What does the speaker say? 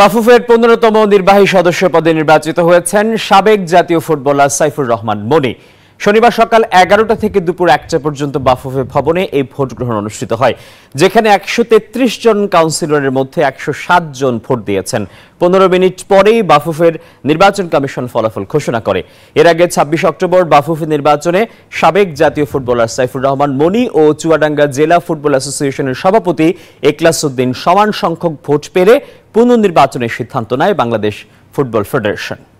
বাফুফের পনেরোতম নির্বাহী সদস্য পদে নির্বাচিত হয়েছেন সাবেক জাতীয় ফুটবলার সাইফুর রহমান মনি শনিবার সকাল এগারোটা থেকে দুপুর একটা পর্যন্ত বাফুফে ভবনে এই ভোট গ্রহণ অনুষ্ঠিত হয় যেখানে একশো জন কাউন্সিলরের মধ্যে একশো জন ভোট দিয়েছেন পনেরো মিনিট পরেই বাফুফের নির্বাচন কমিশন ফলাফল ঘোষণা করে এর আগে ছাব্বিশ অক্টোবর বাফুফে নির্বাচনে সাবেক জাতীয় ফুটবলার সাইফুর রহমান মনি ও চুয়াডাঙ্গা জেলা ফুটবল অ্যাসোসিয়েশনের সভাপতি একলাস উদ্দিন সমান সংখ্যক ভোট পেলে পুনর্নির্বাচনের সিদ্ধান্ত নেয় বাংলাদেশ ফুটবল ফেডারেশন